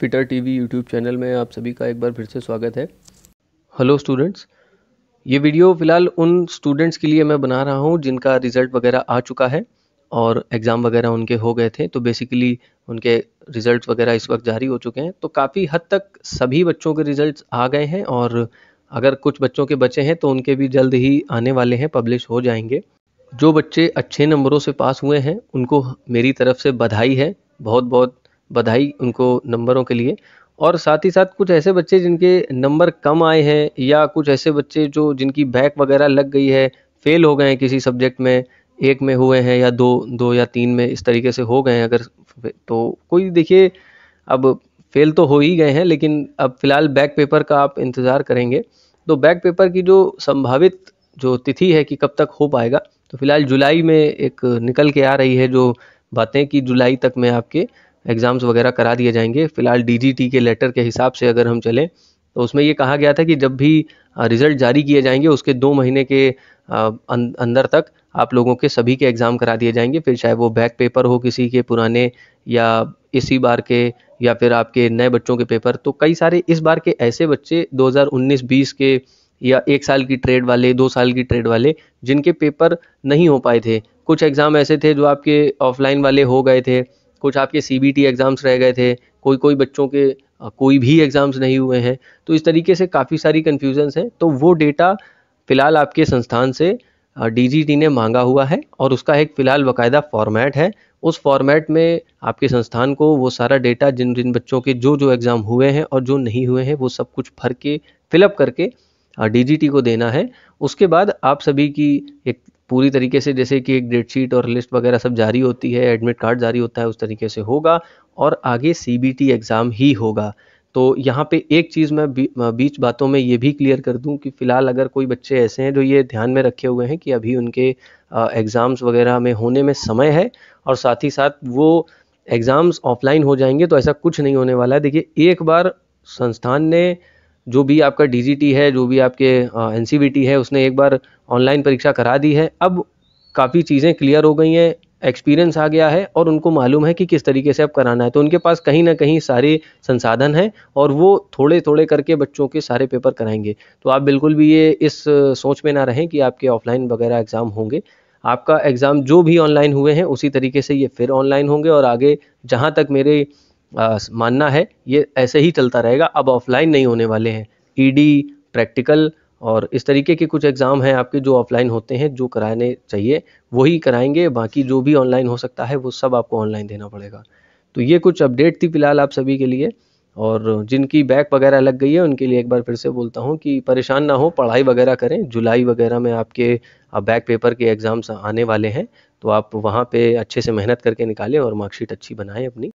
fitter TV YouTube channel में आप सभी का एक बार फिर से स्वागत है हेलो स्टूडेंट्स ये वीडियो फ़िलहाल उन स्टूडेंट्स के लिए मैं बना रहा हूँ जिनका रिज़ल्ट वगैरह आ चुका है और एग्ज़ाम वगैरह उनके हो गए थे तो बेसिकली उनके रिज़ल्ट वगैरह इस वक्त जारी हो चुके हैं तो काफ़ी हद तक सभी बच्चों के रिज़ल्ट आ गए हैं और अगर कुछ बच्चों के बचे हैं तो उनके भी जल्द ही आने वाले हैं पब्लिश हो जाएंगे जो बच्चे अच्छे नंबरों से पास हुए हैं उनको मेरी तरफ से बधाई है बहुत बहुत बधाई उनको नंबरों के लिए और साथ ही साथ कुछ ऐसे बच्चे जिनके नंबर कम आए हैं या कुछ ऐसे बच्चे जो जिनकी बैक वगैरह लग गई है फेल हो गए हैं किसी सब्जेक्ट में एक में हुए हैं या दो दो या तीन में इस तरीके से हो गए हैं अगर तो कोई देखिए अब फेल तो हो ही गए हैं लेकिन अब फ़िलहाल बैक पेपर का आप इंतज़ार करेंगे तो बैक पेपर की जो संभावित जो तिथि है कि कब तक हो पाएगा तो फिलहाल जुलाई में एक निकल के आ रही है जो बातें कि जुलाई तक में आपके एग्ज़ाम्स वगैरह करा दिए जाएंगे फिलहाल डीजीटी के लेटर के हिसाब से अगर हम चलें तो उसमें ये कहा गया था कि जब भी रिज़ल्ट जारी किए जाएंगे उसके दो महीने के अं, अंदर तक आप लोगों के सभी के एग्ज़ाम करा दिए जाएंगे फिर चाहे वो बैक पेपर हो किसी के पुराने या इसी बार के या फिर आपके नए बच्चों के पेपर तो कई सारे इस बार के ऐसे बच्चे 2019-20 के या एक साल की ट्रेड वाले दो साल की ट्रेड वाले जिनके पेपर नहीं हो पाए थे कुछ एग्ज़ाम ऐसे थे जो आपके ऑफलाइन वाले हो गए थे कुछ आपके सी एग्ज़ाम्स रह गए थे कोई कोई बच्चों के कोई भी एग्ज़ाम्स नहीं हुए हैं तो इस तरीके से काफ़ी सारी कन्फ्यूजन्स हैं तो वो डेटा फ़िलहाल आपके संस्थान से डीजीटी ने मांगा हुआ है और उसका एक फ़िलहाल बाकायदा फॉर्मेट है उस फॉर्मेट में आपके संस्थान को वो सारा डेटा जिन जिन बच्चों के जो जो एग्ज़ाम हुए हैं और जो नहीं हुए हैं वो सब कुछ भर के फिलअप करके डीजीटी को देना है उसके बाद आप सभी की एक पूरी तरीके से जैसे कि एक डेट शीट और लिस्ट वगैरह सब जारी होती है एडमिट कार्ड जारी होता है उस तरीके से होगा और आगे सी एग्ज़ाम ही होगा तो यहाँ पे एक चीज़ मैं बीच बातों में ये भी क्लियर कर दूँ कि फ़िलहाल अगर कोई बच्चे ऐसे हैं जो ये ध्यान में रखे हुए हैं कि अभी उनके एग्ज़ाम्स वगैरह में होने में समय है और साथ ही साथ वो एग्ज़ाम्स ऑफलाइन हो जाएंगे तो ऐसा कुछ नहीं होने वाला है देखिए एक बार संस्थान ने जो भी आपका डी है जो भी आपके एन है उसने एक बार ऑनलाइन परीक्षा करा दी है अब काफ़ी चीज़ें क्लियर हो गई हैं एक्सपीरियंस आ गया है और उनको मालूम है कि किस तरीके से अब कराना है तो उनके पास कहीं ना कहीं सारे संसाधन हैं और वो थोड़े थोड़े करके बच्चों के सारे पेपर कराएंगे तो आप बिल्कुल भी ये इस सोच में ना रहें कि आपके ऑफलाइन वगैरह एग्ज़ाम होंगे आपका एग्ज़ाम जो भी ऑनलाइन हुए हैं उसी तरीके से ये फिर ऑनलाइन होंगे और आगे जहाँ तक मेरे मानना है ये ऐसे ही चलता रहेगा अब ऑफलाइन नहीं होने वाले हैं ईडी e प्रैक्टिकल और इस तरीके के कुछ एग्ज़ाम हैं आपके जो ऑफलाइन होते हैं जो कराने चाहिए वही कराएंगे बाकी जो भी ऑनलाइन हो सकता है वो सब आपको ऑनलाइन देना पड़ेगा तो ये कुछ अपडेट थी फिलहाल आप सभी के लिए और जिनकी बैक वगैरह लग गई है उनके लिए एक बार फिर से बोलता हूँ कि परेशान ना हो पढ़ाई वगैरह करें जुलाई वगैरह में आपके बैक पेपर के एग्ज़ाम्स आने वाले हैं तो आप वहाँ पे अच्छे से मेहनत करके निकालें और मार्कशीट अच्छी बनाएं अपनी